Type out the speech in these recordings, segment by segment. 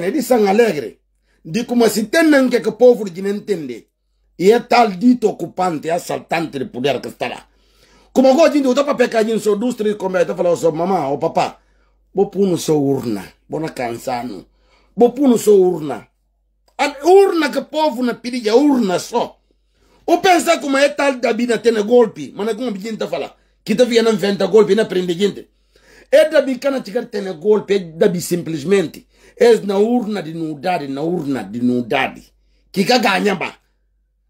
Montana, de Alegre, de como se entendem que, o povo de não entende. E é tal dito ocupante, assaltante de poder que está lá. Como agora, gente, eu estou para pecar, gente, sou dos três, como eu estou mamã sou ou papá. Vou puno só urna, vou na cansano. Vou pôr no urna. A urna que o povo não pediu, urna só. Ou pensar como é tal da vida tendo golpe, mas não é como a gente está Que está vendo, não inventa golpe, não aprende gente. É da bicana tiver tendo golpe, é da simplesmente es na urna de nudade, na urna de dinudadi kikaganya ba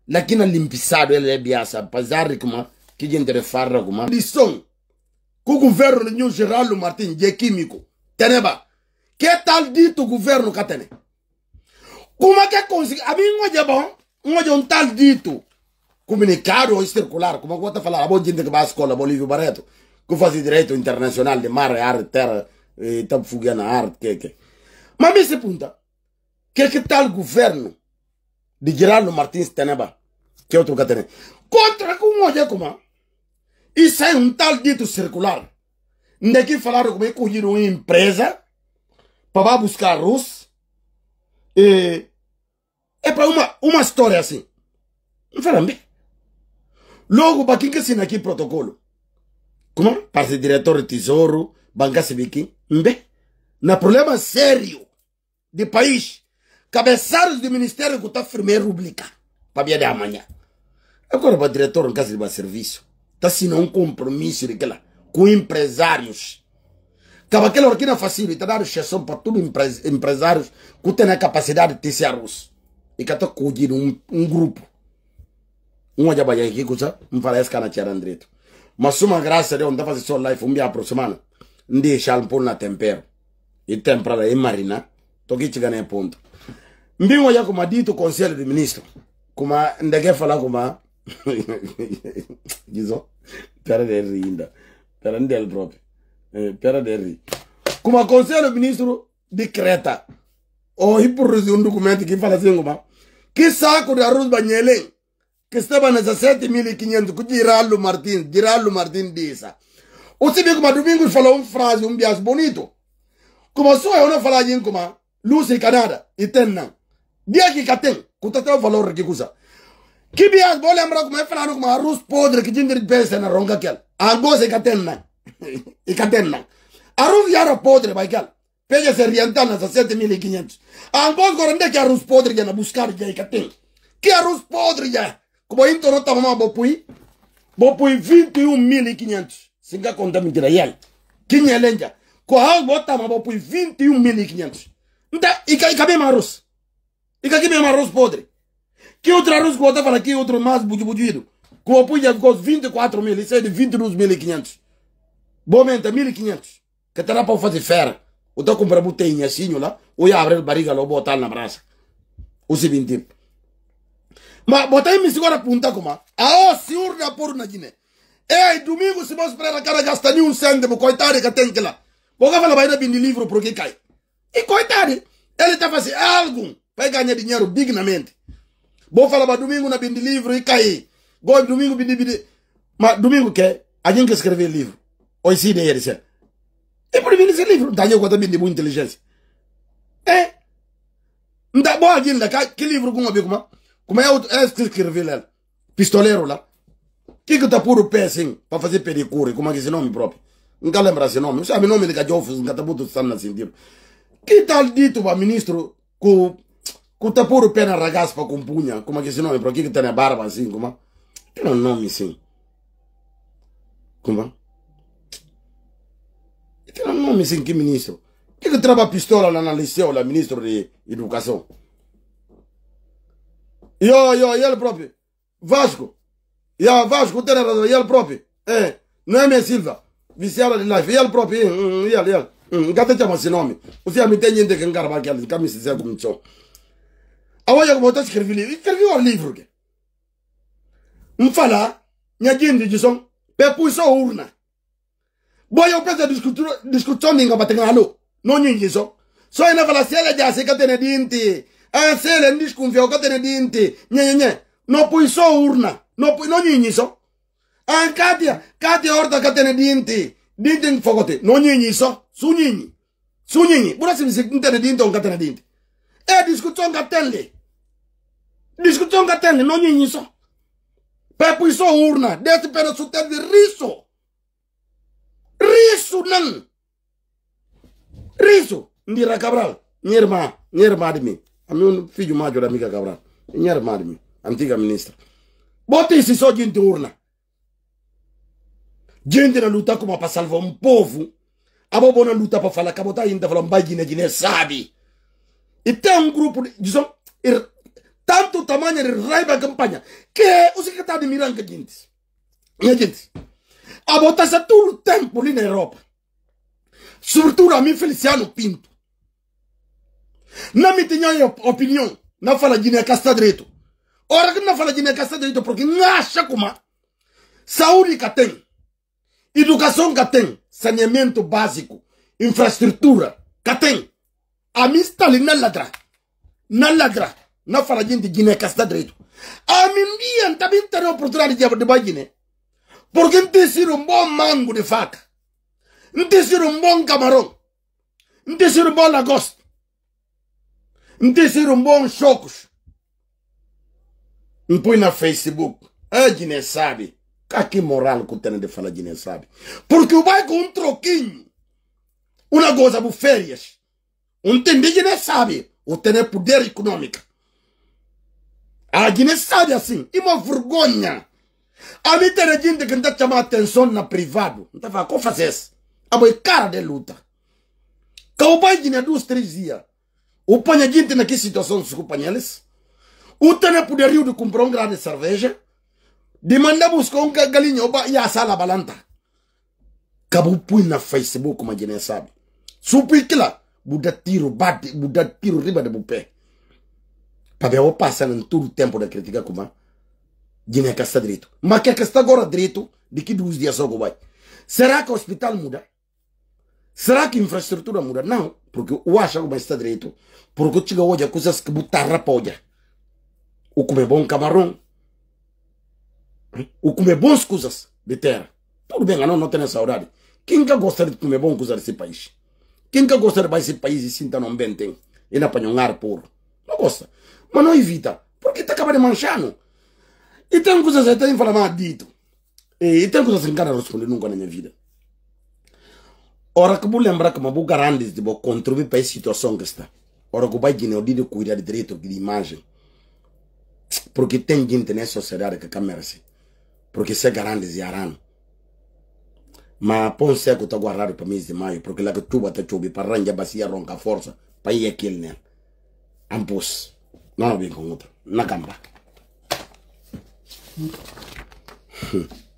lakini alimpisado ele biasa pazari kuma gente farra kuma que o governo nyu Geraldo Martin de kimiko teneba que tal dito governo katene a que consig é bom, bon é um tal dito comunicado circular como que vou falar a boa gente que vai à escola Bolívia Barreto que faz direito internacional de mar e arte terra e eh, tá fugindo arte que que mas me se que, tal governo de Gerardo Martins Teneba, que é outro caterina, contra com o eh, como isso é um tal dito circular. Daqui falaram como é que uma empresa para buscar Rus. E, é para uma, uma história assim. bem. Logo, para quem que assina aqui protocolo? Como? Para ser diretor de tesouro, banca civic, bem na problema sério de país, cabeçados do Ministério que está primeiro é rubrica para dia é de amanhã. Agora, para o diretor, no caso de serviço, está assinando um compromisso lá com empresários. Caba aquela orquina facilita dar exceção para todos os empresários que têm a capacidade de tecer russo. E que está cogindo um, um grupo. Um ajabaia aqui, cuja, me parece que é na tira direito. Mas uma graça de onde tá fazer seu live um dia por semana, não deixa deixar um na tempero e lá e marina tokichigana e ponto mbingo ya kuma dito conselho de ministro kuma ndege fala kuma gizo pera de rinda pera ndel drop eh, pera de ri kuma conselho de ministro decreta o hipuruzi um documento que fala assim kuma que saco de arroz banheleng que estava na 17.500 que Giraldo Martins Giraldo Martins disse o a Domingo falou uma frase um bias bonito kumasɔn ye ono fala yin kuma lusi kanada iten na dia ki katen kutata valor ki kusa kibia bole amra kuma fala no kuma rus podre ki jingir bese na ronga kel ago se katen na ikaten na aruf yara podre ba kel pege se riental na 7500 ago gorende ki arus podre ya na buscar ya ikaten ki arus podre ya como into no tama bopui bopui 21500 singa conta mintira yal kinyelenja Kwa bota mabo por 21.500. Então, e cabe arroz. E aqui mesmo arroz podre. Que outro arroz que eu estava aqui, outro mais budibudido. Que eu punha com 24 mil, isso é de 22.500. Bomenta, 1.500. Que terá para fazer fera. o estou comprar botinha tenhacinho lá, ou ia abrir a barriga lá, botar na brasa. O seguinte. Mas botar em agora punta como. Ah, senhor da porra na Guiné. Ei, domingo se mostra para a cara gastar nem um cêntimo, coitado que tem que lá eu fala vai de livro para que cai. E coitado, ele está fazendo algo para ganhar dinheiro dignamente. Vou falar para domingo na bindi livro e cair. Vou domingo bindi bindi. Mas domingo que é, a gente escreve livro. Ou se ideia disse. E por mim esse livro, daí eu gosto de boa inteligência. É. Não dá boa agenda, que livro com o como Como é, é que é escrever lá? Pistoleiro lá. Que que tá o pé assim para fazer pericure, como é que é esse nome próprio? não quero lembrar esse nome, sabe o nome de Gadiof, Gatabuto Sanna Sintir. Que tal dito para ministro com com puro pena ragazzo para punha? como é que esse nome, para que que tem a barba assim, como? Tem um nome assim. Como? Tem um nome assim, que ministro? Que que trava pistola lá na liceu, lá ministro de educação? Yo, yo, e ele próprio. Vasco. Ya, Vasco, tem razão, e ele próprio. É, eh, não é minha Silva. visiala lilafi iyali prophi iyali eh, iyali eh, ngate chama sinomi usiamite nyindeke nkarivakeli kamisise kumtso awaya kuva uta xikrivile ikrivile ori livre ke mfala nyakindi jisong pepuiso urna boya upesa discutsio minga batengalo no nyinjiso so ena vala sele jasi katene dinti asele ndiskumvya katene dinti nyenyenye no puiso urna no, no nyinjiso an ah, katia katia orta katene dinti dinti nfokote no nyinyi so su nyinyi su nyinyi bura simisi ntene dinti on katene dinti e eh, diskuto nga tenle diskuto nga tenle no nyinyi so pepu iso urna deti pene su tedi riso riso nan riso ndira cabral nyerma nyerma dimi ami un figlio maggio da mica cabral nyerma dimi antica ministra botti si so ginti urna jende na luta kuma pa salvo mpovu abo bona luta pa fala kabota yinda fala mba na jine sabi ite un grupo disons ir, tanto tamanya de raiva campanha que o secretário de Miranga gente minha gente a botasse todo o tempo li na Europa Surtout a mim Feliciano Pinto não me tinha opinion. Na fala de nem casta direito ora que não fala de nem casta direito porque não acha como katengu. Educação que tem, saneamento básico, infraestrutura que tem. A mim Stalin não ladra. Não ladra. Na fala gente de Guiné que está direito. A mim dia também terá oportunidade de acabar de Guiné. Porque não tem sido um bom mango de faca. Não tem sido um bom camarão. Não tem sido um bom lagosta. Não tem sido um bom chocos. Não põe na Facebook. A Guiné sabe. Cá que moral que o tenho de falar de nem sabe. Porque o bairro com um troquinho. Uma coisa por férias. Um de nem sabe. O tem poder econômico. A Guiné sabe assim. E uma vergonha. A mim tem gente que não está chamando atenção na privado. Não está falando, como fazer isso? A boi cara de luta. Que o pai Guiné dos três dias. O panha gente naquela situação dos companheiros. O tem poderio de comprar um grande cerveja. demanda busko unka galinyo ba ya sala balanta kabu pui na facebook ma jene sabi supi kila buda tiro bati buda tiro riba de bupe pabe o pasan en tutto tempo de critica kuma jene ka sta ma ke che gora dritu di ki dus dia sogo vai sera ka hospital muda sera infrastruktur infrastruktura muda nao porque o acha que vai dritu porque chiga oja kusas que botar rapoja o o comer boas coisas de terra. Tudo bem, não, não tenho saudade. Quem que gostaria de comer boas coisas desse país? Quem que gostaria de esse país e sinta não bem tem? E não apanhar puro, Não gosta. Mas não evita. Porque está acabando de manchar, não? E tem coisas que tem falar maldito. E tem coisas que não quero responder nunca na minha vida. Ora que vou lembrar que eu vou garantir que tipo, vou contribuir para essa situação que está. Ora que vai Guiné, eu cuidar de direito de imagem. Porque tem gente nessa sociedade que merece. porque se é grande ziarano mas põe ta que eu estou guardado de maio porque la que tu bate chubi pa ranja basia ronca força pa ye kil né ampus no não bien con otro na camba mm. hm.